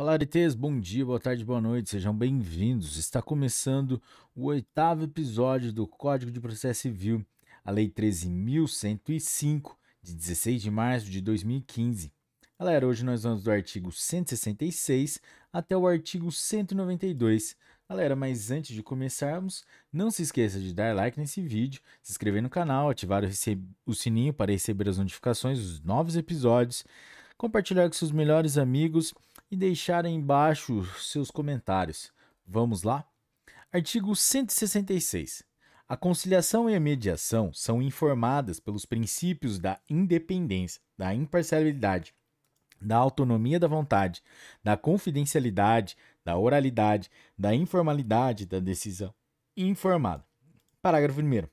Olá, Aritês, bom dia, boa tarde, boa noite, sejam bem-vindos. Está começando o oitavo episódio do Código de Processo Civil, a Lei 13.105, de 16 de março de 2015. Galera, hoje nós vamos do artigo 166 até o artigo 192. Galera, mas antes de começarmos, não se esqueça de dar like nesse vídeo, se inscrever no canal, ativar o sininho para receber as notificações dos novos episódios, compartilhar com seus melhores amigos e deixar embaixo seus comentários. Vamos lá? Artigo 166. A conciliação e a mediação são informadas pelos princípios da independência, da imparcialidade, da autonomia da vontade, da confidencialidade, da oralidade, da informalidade da decisão informada. Parágrafo 1.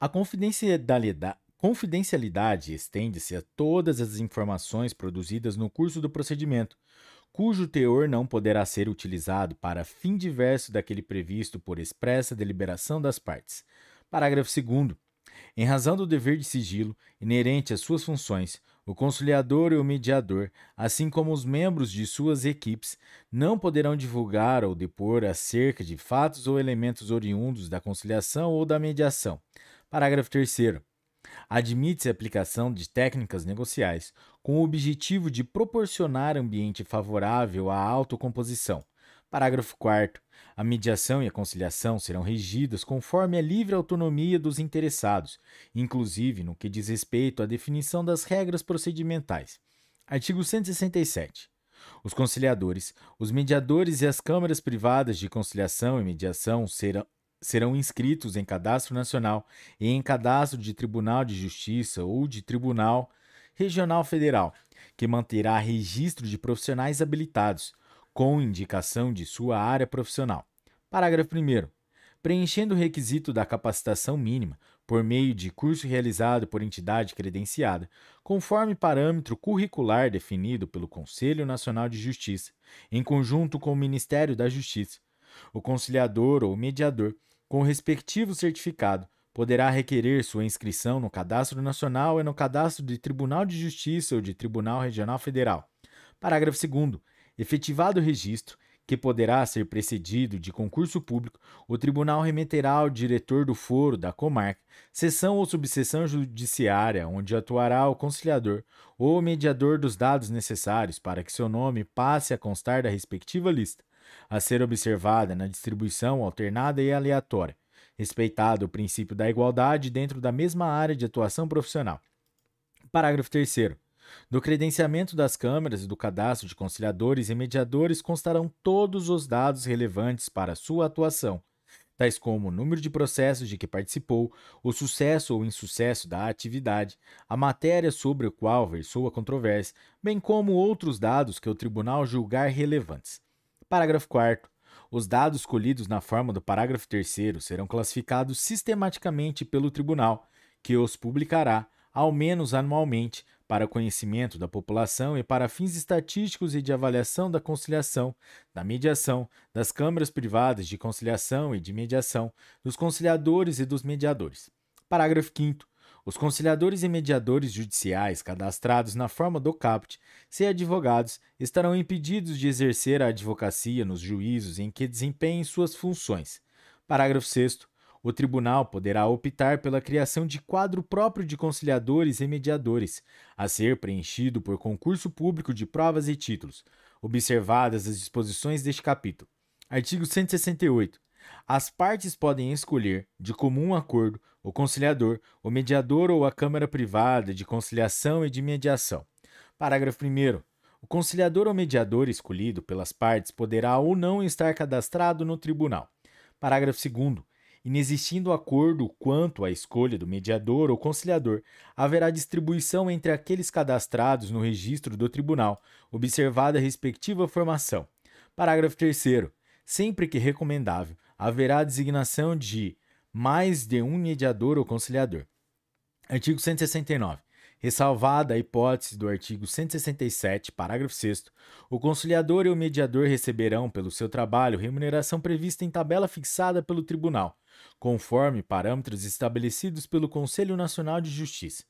A confidencialidade, Confidencialidade estende-se a todas as informações produzidas no curso do procedimento, cujo teor não poderá ser utilizado para fim diverso daquele previsto por expressa deliberação das partes. Parágrafo 2. Em razão do dever de sigilo inerente às suas funções, o conciliador e o mediador, assim como os membros de suas equipes, não poderão divulgar ou depor acerca de fatos ou elementos oriundos da conciliação ou da mediação. Parágrafo 3. Admite-se a aplicação de técnicas negociais com o objetivo de proporcionar ambiente favorável à autocomposição. Parágrafo 4. A mediação e a conciliação serão regidas conforme a livre autonomia dos interessados, inclusive no que diz respeito à definição das regras procedimentais. Artigo 167. Os conciliadores, os mediadores e as câmaras privadas de conciliação e mediação serão serão inscritos em cadastro nacional e em cadastro de Tribunal de Justiça ou de Tribunal Regional Federal, que manterá registro de profissionais habilitados, com indicação de sua área profissional. Parágrafo 1. Preenchendo o requisito da capacitação mínima por meio de curso realizado por entidade credenciada, conforme parâmetro curricular definido pelo Conselho Nacional de Justiça, em conjunto com o Ministério da Justiça, o conciliador ou mediador com o respectivo certificado, poderá requerer sua inscrição no Cadastro Nacional e no Cadastro de Tribunal de Justiça ou de Tribunal Regional Federal. Parágrafo 2. Efetivado o registro, que poderá ser precedido de concurso público, o tribunal remeterá ao diretor do foro da comarca, seção ou subseção judiciária, onde atuará o conciliador ou o mediador dos dados necessários para que seu nome passe a constar da respectiva lista a ser observada na distribuição alternada e aleatória, respeitado o princípio da igualdade dentro da mesma área de atuação profissional. Parágrafo 3. Do credenciamento das câmeras e do cadastro de conciliadores e mediadores constarão todos os dados relevantes para sua atuação, tais como o número de processos de que participou, o sucesso ou insucesso da atividade, a matéria sobre o qual versou a controvérsia, bem como outros dados que o tribunal julgar relevantes. Parágrafo 4. Os dados colhidos na forma do parágrafo 3 serão classificados sistematicamente pelo Tribunal, que os publicará, ao menos anualmente, para conhecimento da população e para fins estatísticos e de avaliação da conciliação, da mediação, das câmaras privadas de conciliação e de mediação, dos conciliadores e dos mediadores. Parágrafo 5. Os conciliadores e mediadores judiciais cadastrados na forma do CAPT, se advogados, estarão impedidos de exercer a advocacia nos juízos em que desempenhem suas funções. Parágrafo 6. O tribunal poderá optar pela criação de quadro próprio de conciliadores e mediadores, a ser preenchido por concurso público de provas e títulos, observadas as disposições deste capítulo. Artigo 168. As partes podem escolher, de comum acordo, o conciliador, o mediador ou a Câmara Privada de Conciliação e de Mediação. Parágrafo 1. O conciliador ou mediador escolhido pelas partes poderá ou não estar cadastrado no tribunal. Parágrafo 2. Inexistindo acordo quanto à escolha do mediador ou conciliador, haverá distribuição entre aqueles cadastrados no registro do tribunal, observada a respectiva formação. Parágrafo 3. Sempre que recomendável, haverá a designação de mais de um mediador ou conciliador. Artigo 169. Ressalvada a hipótese do artigo 167, parágrafo 6, o conciliador e o mediador receberão, pelo seu trabalho, remuneração prevista em tabela fixada pelo tribunal, conforme parâmetros estabelecidos pelo Conselho Nacional de Justiça.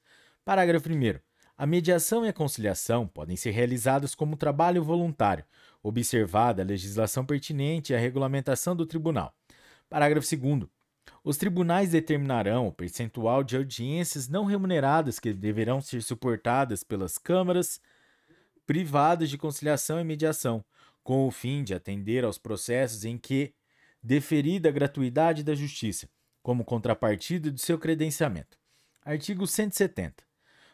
Parágrafo 1. A mediação e a conciliação podem ser realizadas como trabalho voluntário, observada a legislação pertinente e a regulamentação do tribunal. Parágrafo 2. Os tribunais determinarão o percentual de audiências não remuneradas que deverão ser suportadas pelas câmaras privadas de conciliação e mediação, com o fim de atender aos processos em que deferida a gratuidade da justiça, como contrapartida de seu credenciamento. Artigo 170.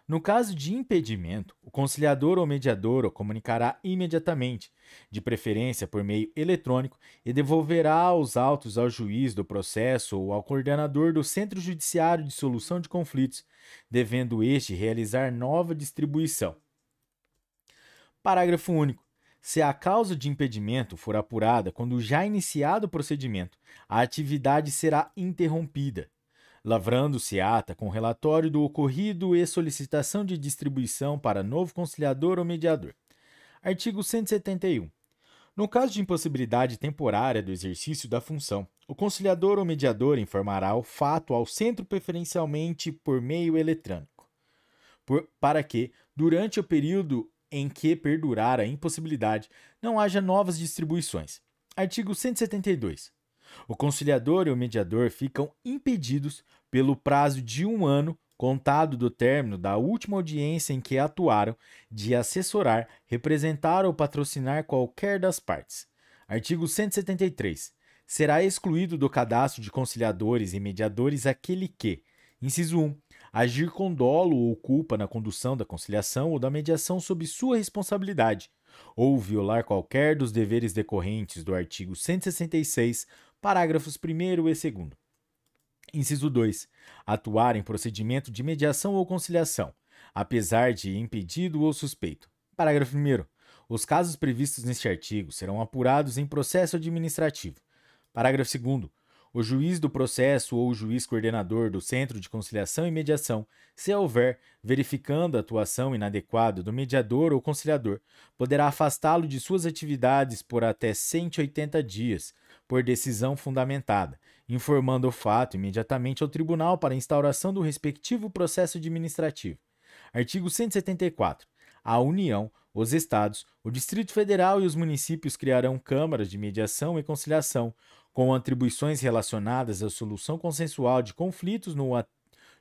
No caso de impedimento, o conciliador ou mediador o comunicará imediatamente, de preferência por meio eletrônico, e devolverá os autos ao juiz do processo ou ao coordenador do Centro Judiciário de Solução de Conflitos, devendo este realizar nova distribuição. Parágrafo único. Se a causa de impedimento for apurada quando já iniciado o procedimento, a atividade será interrompida lavrando se ata com relatório do ocorrido e solicitação de distribuição para novo conciliador ou mediador. Artigo 171. No caso de impossibilidade temporária do exercício da função, o conciliador ou mediador informará o fato ao centro preferencialmente por meio eletrônico, por, para que, durante o período em que perdurar a impossibilidade, não haja novas distribuições. Artigo 172. O conciliador e o mediador ficam impedidos pelo prazo de um ano contado do término da última audiência em que atuaram de assessorar, representar ou patrocinar qualquer das partes. Artigo 173. Será excluído do cadastro de conciliadores e mediadores aquele que, inciso 1, agir com dolo ou culpa na condução da conciliação ou da mediação sob sua responsabilidade, ou violar qualquer dos deveres decorrentes do artigo 166 parágrafos 1 e 2. Inciso 2. Atuar em procedimento de mediação ou conciliação, apesar de impedido ou suspeito. Parágrafo 1. Os casos previstos neste artigo serão apurados em processo administrativo. Parágrafo 2. O juiz do processo ou o juiz coordenador do Centro de Conciliação e Mediação, se houver, verificando a atuação inadequada do mediador ou conciliador, poderá afastá-lo de suas atividades por até 180 dias, por decisão fundamentada, informando o fato imediatamente ao tribunal para instauração do respectivo processo administrativo. Artigo 174. A União, os Estados, o Distrito Federal e os municípios criarão câmaras de mediação e conciliação, com atribuições relacionadas à solução consensual de conflitos no,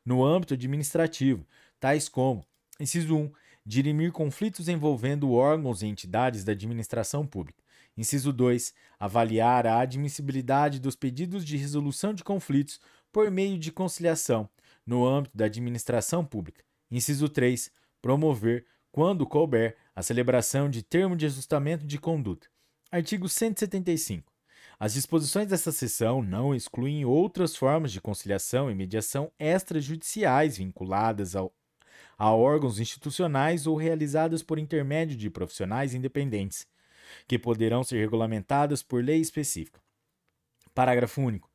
no âmbito administrativo, tais como: inciso 1 dirimir conflitos envolvendo órgãos e entidades da administração pública. Inciso 2. Avaliar a admissibilidade dos pedidos de resolução de conflitos por meio de conciliação no âmbito da administração pública. Inciso 3. Promover, quando couber, a celebração de termo de ajustamento de conduta. Artigo 175. As disposições desta seção não excluem outras formas de conciliação e mediação extrajudiciais vinculadas ao a órgãos institucionais ou realizadas por intermédio de profissionais independentes, que poderão ser regulamentadas por lei específica. Parágrafo único.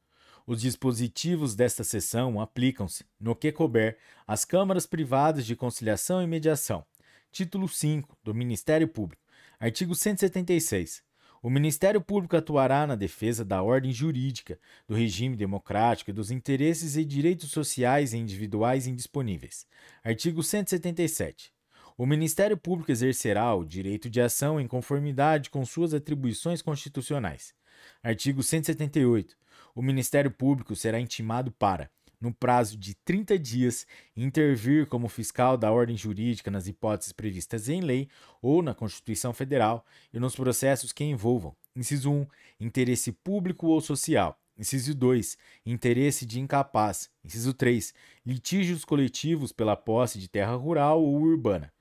Os dispositivos desta seção aplicam-se, no que couber, às câmaras privadas de conciliação e mediação. Título 5 do Ministério Público. Artigo 176. O Ministério Público atuará na defesa da ordem jurídica, do regime democrático e dos interesses e direitos sociais e individuais indisponíveis. Artigo 177. O Ministério Público exercerá o direito de ação em conformidade com suas atribuições constitucionais. Artigo 178. O Ministério Público será intimado para no prazo de 30 dias, intervir como fiscal da ordem jurídica nas hipóteses previstas em lei ou na Constituição Federal e nos processos que envolvam, inciso 1, interesse público ou social, Inciso 2. Interesse de incapaz. Inciso 3. Litígios coletivos pela posse de terra rural ou urbana.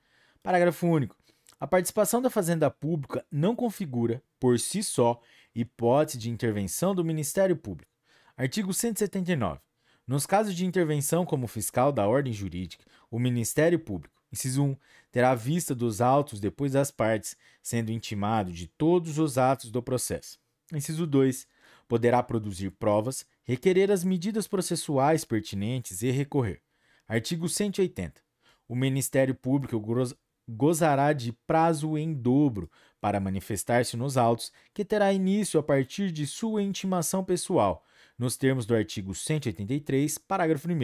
Parágrafo único. A participação da fazenda pública não configura, por si só, hipótese de intervenção do Ministério Público. Artigo 179. Nos casos de intervenção como fiscal da ordem jurídica, o Ministério Público, inciso 1, terá vista dos autos depois das partes, sendo intimado de todos os atos do processo. Inciso 2, poderá produzir provas, requerer as medidas processuais pertinentes e recorrer. Artigo 180. O Ministério Público gozará de prazo em dobro para manifestar-se nos autos, que terá início a partir de sua intimação pessoal, nos termos do artigo 183, parágrafo 1.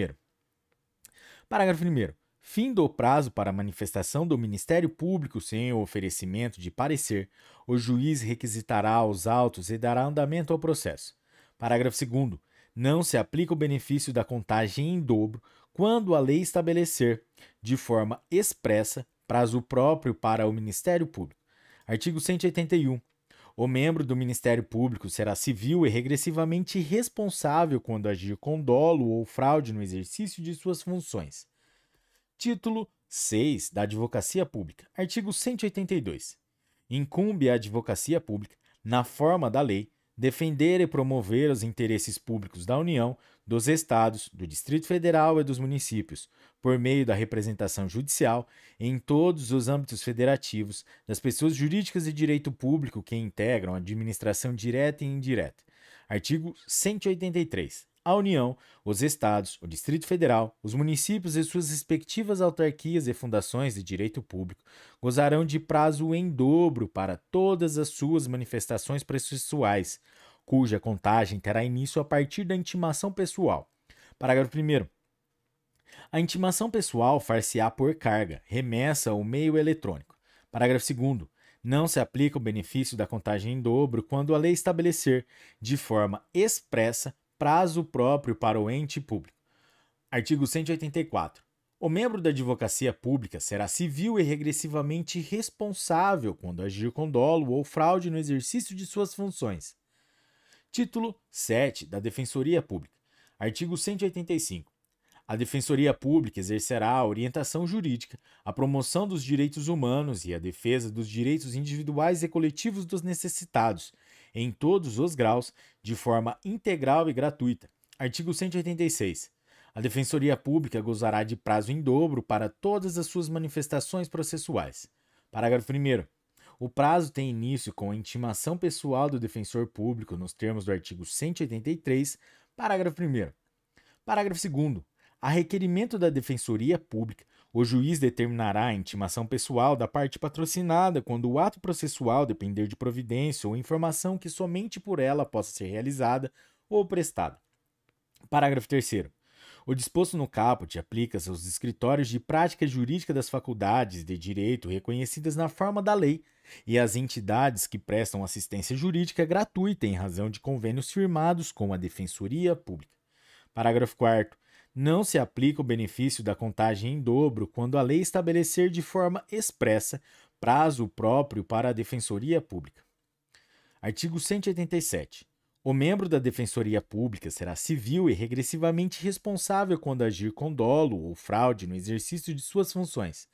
Parágrafo 1. Fim do prazo para manifestação do Ministério Público sem o oferecimento de parecer, o juiz requisitará os autos e dará andamento ao processo. Parágrafo 2. Não se aplica o benefício da contagem em dobro quando a lei estabelecer, de forma expressa, prazo próprio para o Ministério Público. Artigo 181. O membro do Ministério Público será civil e regressivamente responsável quando agir com dolo ou fraude no exercício de suas funções. Título 6 da Advocacia Pública, artigo 182. Incumbe à Advocacia Pública, na forma da lei, defender e promover os interesses públicos da União, dos Estados, do Distrito Federal e dos municípios, por meio da representação judicial, em todos os âmbitos federativos, das pessoas jurídicas de direito público que integram a administração direta e indireta. Artigo 183. A União, os Estados, o Distrito Federal, os municípios e suas respectivas autarquias e fundações de direito público gozarão de prazo em dobro para todas as suas manifestações processuais, cuja contagem terá início a partir da intimação pessoal. Parágrafo 1. A intimação pessoal far-se-á por carga, remessa ou meio eletrônico. Parágrafo 2 não se aplica o benefício da contagem em dobro quando a lei estabelecer, de forma expressa, prazo próprio para o ente público. Artigo 184. O membro da advocacia pública será civil e regressivamente responsável quando agir com dolo ou fraude no exercício de suas funções. Título 7 da Defensoria Pública. Artigo 185. A Defensoria Pública exercerá a orientação jurídica, a promoção dos direitos humanos e a defesa dos direitos individuais e coletivos dos necessitados, em todos os graus, de forma integral e gratuita. Artigo 186. A Defensoria Pública gozará de prazo em dobro para todas as suas manifestações processuais. Parágrafo 1. O prazo tem início com a intimação pessoal do defensor público nos termos do artigo 183, parágrafo 1. Parágrafo 2. A requerimento da Defensoria Pública, o juiz determinará a intimação pessoal da parte patrocinada quando o ato processual depender de providência ou informação que somente por ela possa ser realizada ou prestada. Parágrafo 3. O disposto no caput aplica-se aos escritórios de prática jurídica das faculdades de direito reconhecidas na forma da lei e às entidades que prestam assistência jurídica gratuita em razão de convênios firmados com a Defensoria Pública. Parágrafo 4. Não se aplica o benefício da contagem em dobro quando a lei estabelecer de forma expressa prazo próprio para a Defensoria Pública. Artigo 187. O membro da Defensoria Pública será civil e regressivamente responsável quando agir com dolo ou fraude no exercício de suas funções.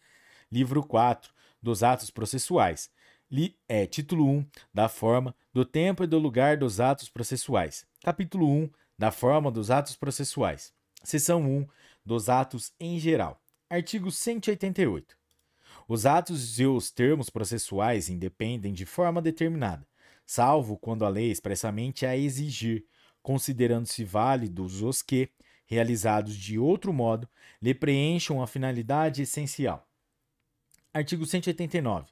Livro 4 dos Atos Processuais. Li, é, título 1 da forma, do tempo e do lugar dos atos processuais. Capítulo 1 da forma dos atos processuais. Seção 1 dos atos em geral. Artigo 188. Os atos e os termos processuais independem de forma determinada, salvo quando a lei expressamente a exigir, considerando-se válidos os que, realizados de outro modo, lhe preencham a finalidade essencial. Artigo 189.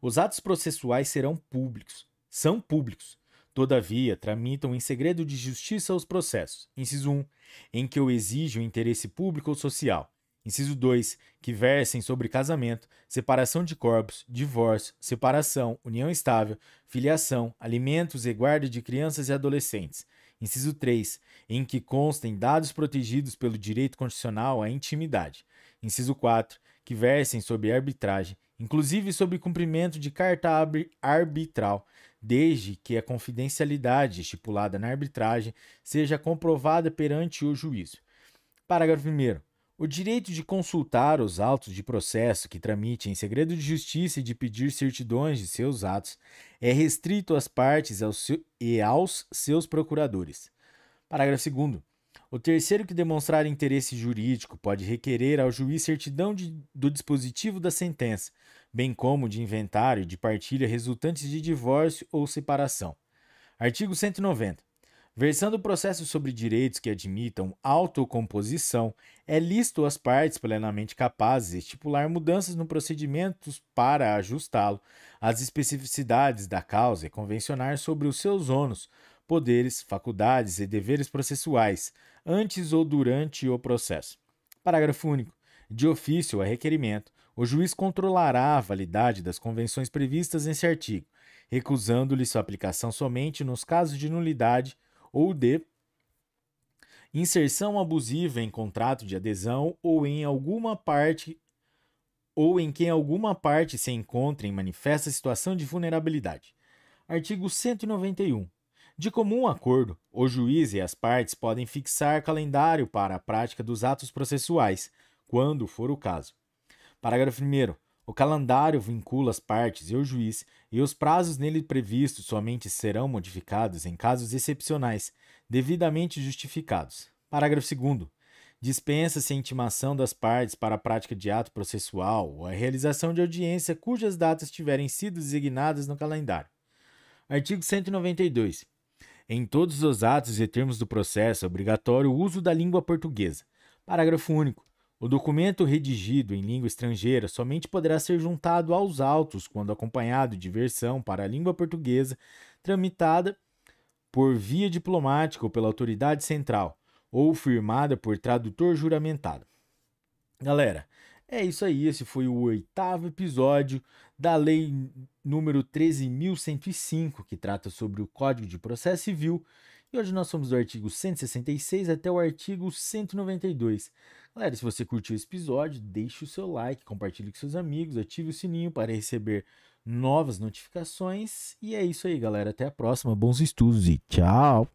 Os atos processuais serão públicos, são públicos, Todavia, tramitam em segredo de justiça os processos. Inciso 1. Em que eu exijo interesse público ou social. Inciso 2. Que versem sobre casamento, separação de corpos, divórcio, separação, união estável, filiação, alimentos e guarda de crianças e adolescentes. Inciso 3. Em que constem dados protegidos pelo direito constitucional à intimidade. Inciso 4. Que versem sobre arbitragem, inclusive sobre cumprimento de carta arbitral, desde que a confidencialidade estipulada na arbitragem seja comprovada perante o juízo. Parágrafo 1. O direito de consultar os autos de processo que tramite em segredo de justiça e de pedir certidões de seus atos é restrito às partes e aos seus procuradores. Parágrafo 2. O terceiro que demonstrar interesse jurídico pode requerer ao juiz certidão de, do dispositivo da sentença, bem como de inventário e de partilha resultantes de divórcio ou separação. Artigo 190. Versando o processo sobre direitos que admitam autocomposição, é lícito às partes plenamente capazes estipular mudanças no procedimento para ajustá-lo às especificidades da causa e convencionar sobre os seus ônus, poderes, faculdades e deveres processuais antes ou durante o processo. Parágrafo único. De ofício ou a requerimento, o juiz controlará a validade das convenções previstas nesse artigo, recusando-lhe sua aplicação somente nos casos de nulidade ou de inserção abusiva em contrato de adesão ou em alguma parte ou em quem alguma parte se encontre em manifesta situação de vulnerabilidade. Artigo 191. De comum acordo, o juiz e as partes podem fixar calendário para a prática dos atos processuais, quando for o caso. Parágrafo 1. O calendário vincula as partes e o juiz, e os prazos nele previstos somente serão modificados em casos excepcionais, devidamente justificados. Parágrafo 2. Dispensa-se a intimação das partes para a prática de ato processual ou a realização de audiência cujas datas tiverem sido designadas no calendário. Artigo 192. Em todos os atos e termos do processo é obrigatório o uso da língua portuguesa. Parágrafo único. O documento redigido em língua estrangeira somente poderá ser juntado aos autos quando acompanhado de versão para a língua portuguesa tramitada por via diplomática ou pela autoridade central ou firmada por tradutor juramentado. Galera, é isso aí, esse foi o oitavo episódio da Lei número 13.105, que trata sobre o Código de Processo Civil. E hoje nós somos do artigo 166 até o artigo 192. Galera, se você curtiu esse episódio, deixe o seu like, compartilhe com seus amigos, ative o sininho para receber novas notificações. E é isso aí, galera. Até a próxima, bons estudos e tchau!